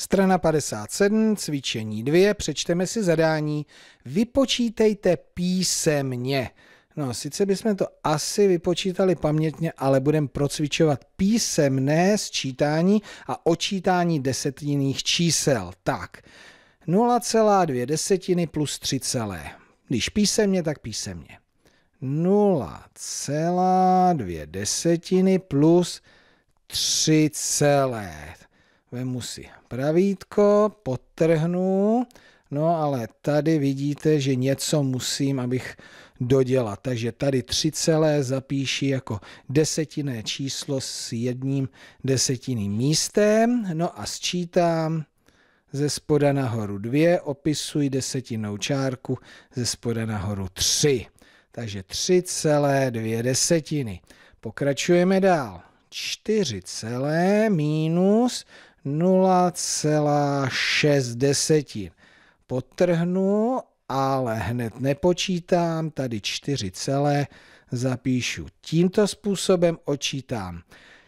Strana 57, cvičení 2, přečteme si zadání. Vypočítejte písemně. No, sice bychom to asi vypočítali pamětně, ale budeme procvičovat písemné sčítání a očítání desetinných čísel. Tak, 0,2 desetiny plus 3 celé. Když písemně, tak písemně. 0,2 desetiny plus 3 celé vemu si pravítko, potrhnu, no ale tady vidíte, že něco musím, abych dodělat. Takže tady 3 celé zapíši jako desetinné číslo s jedním desetinným místem, no a sčítám ze spoda nahoru 2, opisuji desetinnou čárku ze spoda nahoru 3. Takže tři celé dvě desetiny. Pokračujeme dál. 4 celé minus 0,6 desetin. Podtrhnu, ale hned nepočítám, tady 4 celé zapíšu. Tímto způsobem očítám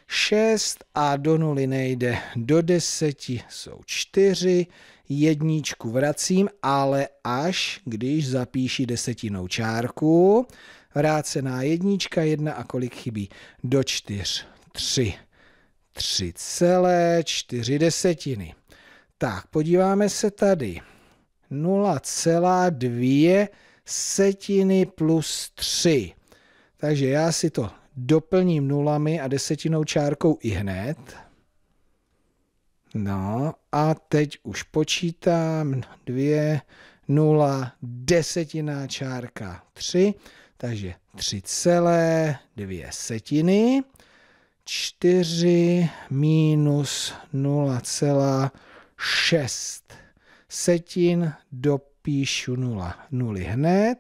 6 a do nuly nejde, do 10 jsou 4, jedničku vracím, ale až když zapíši desetinou čárku, vrácená jednička, jedna a kolik chybí? Do 4, 3. 3,4 desetiny. Tak, podíváme se tady. 0,2 setiny plus 3. Takže já si to doplním nulami a desetinou čárkou i hned. No a teď už počítám 2, 0, desetina čárka 3, takže 3,2 setiny. 4 minus 0,6 setin dopíšu 0, 0 hned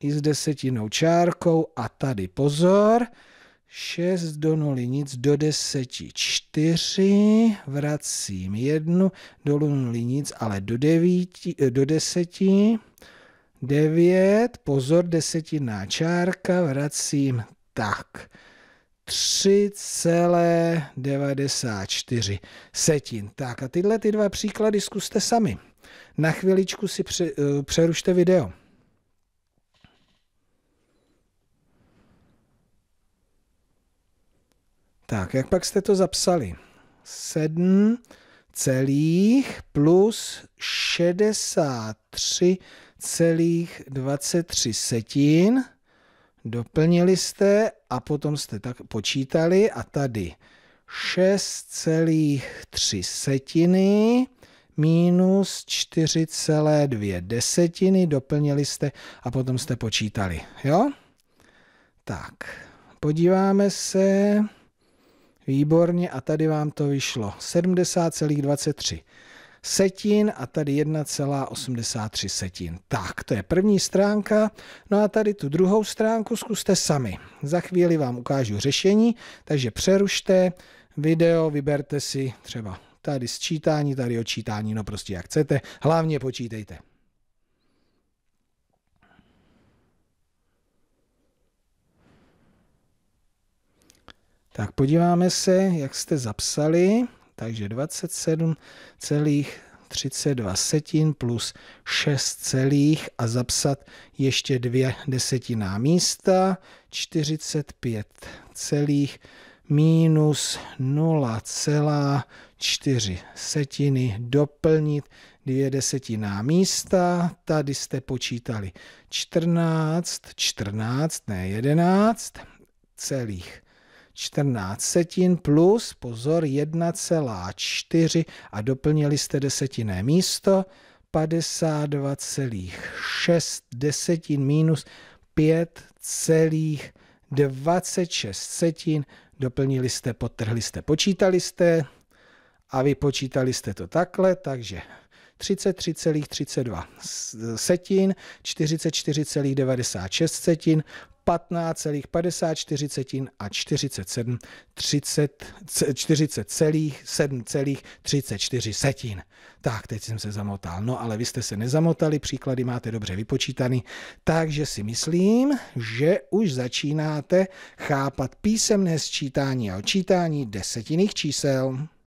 i s desetinou čárkou a tady pozor, 6 do 0 nic, do 10 4, vracím 1, dolů 0 nic, ale do, 9, do 10, 9, pozor, desetinná čárka, vracím tak. 3,94 setin. Tak a tyhle ty dva příklady zkuste sami. Na chviličku si eh, přerušte video. Tak, jak pak jste to zapsali? 7 celých plus 63,23 setin doplnili jste a potom jste tak počítali a tady 6,3 setiny minus 4,2 desetiny, doplnili jste a potom jste počítali, jo? Tak, podíváme se, výborně, a tady vám to vyšlo, 70,23 setin a tady 1,83 setin. Tak, to je první stránka. No a tady tu druhou stránku zkuste sami. Za chvíli vám ukážu řešení, takže přerušte video, vyberte si třeba tady sčítání, tady odčítání, no prostě jak chcete. Hlavně počítejte. Tak podíváme se, jak jste zapsali takže 27,32 setin plus 6 celých a zapsat ještě dvě desetiná místa, 45 celých minus 0,4 setiny doplnit dvě desetiná místa. Tady jste počítali 14, 14, ne 11, celých 14 setin plus, pozor, 1,4 a doplnili jste desetinné místo, 52,6 desetin minus 5,26 setin, doplnili jste, potrhli jste, počítali jste a vypočítali jste to takhle, takže 33,32 setin, 44,96 setin, 15,54 setin a 47,34 setin. Tak, teď jsem se zamotal. No, ale vy jste se nezamotali, příklady máte dobře vypočítaný, takže si myslím, že už začínáte chápat písemné sčítání a odčítání desetinných čísel.